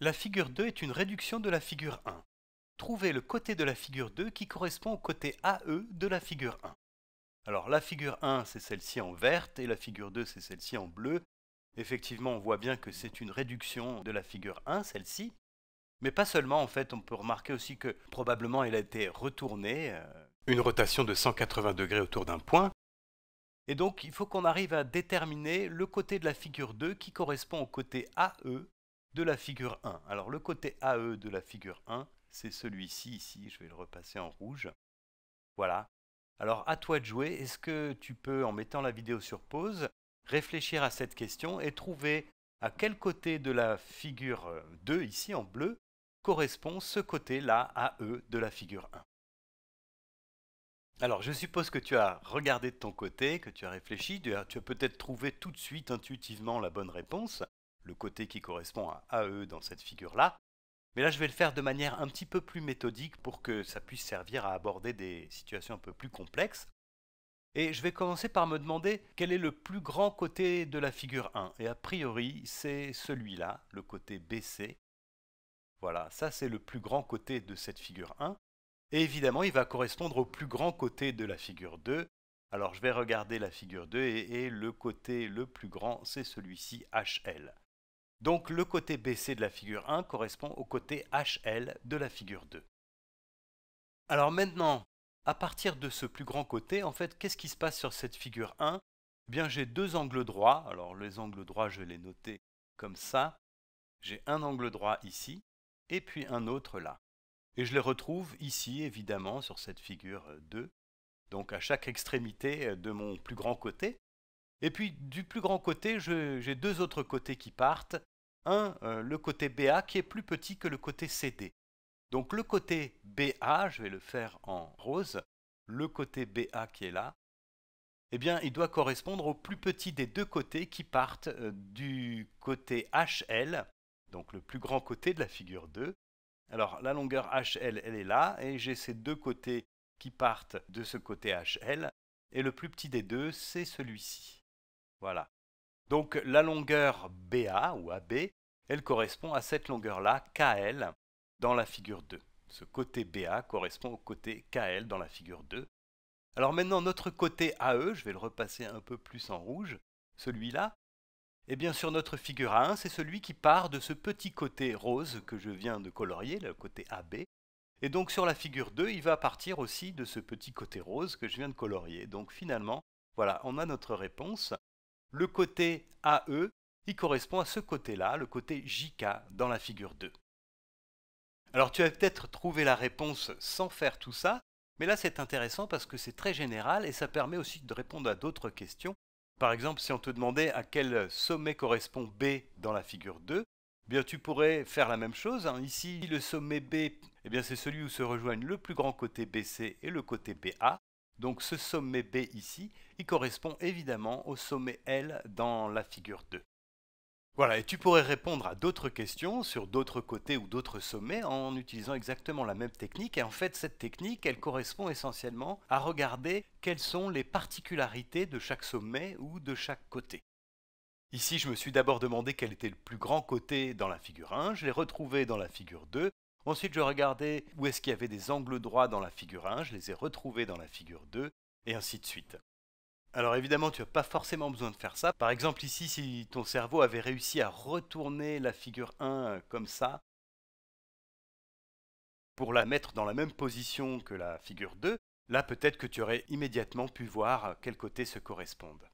La figure 2 est une réduction de la figure 1. Trouvez le côté de la figure 2 qui correspond au côté AE de la figure 1. Alors la figure 1, c'est celle-ci en verte et la figure 2, c'est celle-ci en bleu. Effectivement, on voit bien que c'est une réduction de la figure 1, celle-ci. Mais pas seulement, en fait, on peut remarquer aussi que probablement elle a été retournée, euh, une rotation de 180 degrés autour d'un point. Et donc, il faut qu'on arrive à déterminer le côté de la figure 2 qui correspond au côté AE de la figure 1. Alors le côté AE de la figure 1, c'est celui-ci ici, je vais le repasser en rouge. Voilà. Alors à toi de jouer, est-ce que tu peux, en mettant la vidéo sur pause, réfléchir à cette question et trouver à quel côté de la figure 2, ici en bleu, correspond ce côté-là AE de la figure 1. Alors, je suppose que tu as regardé de ton côté, que tu as réfléchi, tu as, as peut-être trouvé tout de suite intuitivement la bonne réponse le côté qui correspond à AE dans cette figure-là. Mais là, je vais le faire de manière un petit peu plus méthodique pour que ça puisse servir à aborder des situations un peu plus complexes. Et je vais commencer par me demander quel est le plus grand côté de la figure 1. Et a priori, c'est celui-là, le côté BC. Voilà, ça c'est le plus grand côté de cette figure 1. Et évidemment, il va correspondre au plus grand côté de la figure 2. Alors je vais regarder la figure 2 et, et le côté le plus grand, c'est celui-ci HL. Donc le côté BC de la figure 1 correspond au côté HL de la figure 2. Alors maintenant, à partir de ce plus grand côté, en fait, qu'est-ce qui se passe sur cette figure 1 eh bien, j'ai deux angles droits. Alors les angles droits, je les notais comme ça. J'ai un angle droit ici et puis un autre là. Et je les retrouve ici, évidemment, sur cette figure 2. Donc à chaque extrémité de mon plus grand côté, et puis du plus grand côté, j'ai deux autres côtés qui partent. Un, euh, le côté BA qui est plus petit que le côté CD. Donc le côté BA, je vais le faire en rose, le côté BA qui est là, eh bien il doit correspondre au plus petit des deux côtés qui partent euh, du côté HL, donc le plus grand côté de la figure 2. Alors la longueur HL, elle est là, et j'ai ces deux côtés qui partent de ce côté HL, et le plus petit des deux, c'est celui-ci. Voilà. Donc la longueur BA ou AB, elle correspond à cette longueur-là, KL, dans la figure 2. Ce côté BA correspond au côté KL dans la figure 2. Alors maintenant, notre côté AE, je vais le repasser un peu plus en rouge, celui-là, et eh bien sur notre figure A1, c'est celui qui part de ce petit côté rose que je viens de colorier, le côté AB, et donc sur la figure 2, il va partir aussi de ce petit côté rose que je viens de colorier. Donc finalement, voilà, on a notre réponse le côté AE, il correspond à ce côté-là, le côté JK dans la figure 2. Alors tu as peut-être trouvé la réponse sans faire tout ça, mais là c'est intéressant parce que c'est très général et ça permet aussi de répondre à d'autres questions. Par exemple, si on te demandait à quel sommet correspond B dans la figure 2, eh bien tu pourrais faire la même chose. Hein. Ici, le sommet B, eh c'est celui où se rejoignent le plus grand côté BC et le côté BA. Donc ce sommet B ici, il correspond évidemment au sommet L dans la figure 2. Voilà, et tu pourrais répondre à d'autres questions sur d'autres côtés ou d'autres sommets en utilisant exactement la même technique. Et en fait, cette technique, elle correspond essentiellement à regarder quelles sont les particularités de chaque sommet ou de chaque côté. Ici, je me suis d'abord demandé quel était le plus grand côté dans la figure 1, je l'ai retrouvé dans la figure 2, Ensuite, je regardais où est-ce qu'il y avait des angles droits dans la figure 1, je les ai retrouvés dans la figure 2, et ainsi de suite. Alors évidemment, tu n'as pas forcément besoin de faire ça. Par exemple, ici, si ton cerveau avait réussi à retourner la figure 1 euh, comme ça, pour la mettre dans la même position que la figure 2, là peut-être que tu aurais immédiatement pu voir quels quel côté se correspondent.